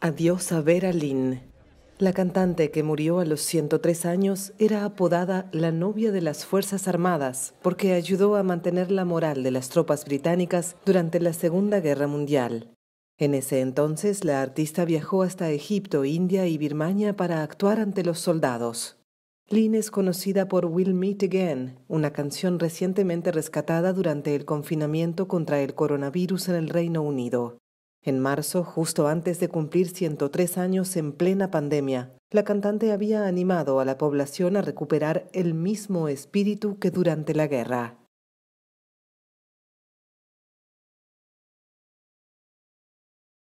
Adiós a Vera Lynn. La cantante que murió a los 103 años era apodada la novia de las Fuerzas Armadas porque ayudó a mantener la moral de las tropas británicas durante la Segunda Guerra Mundial. En ese entonces, la artista viajó hasta Egipto, India y Birmania para actuar ante los soldados. Lynn es conocida por We'll Meet Again, una canción recientemente rescatada durante el confinamiento contra el coronavirus en el Reino Unido. En marzo, justo antes de cumplir 103 años en plena pandemia, la cantante había animado a la población a recuperar el mismo espíritu que durante la guerra.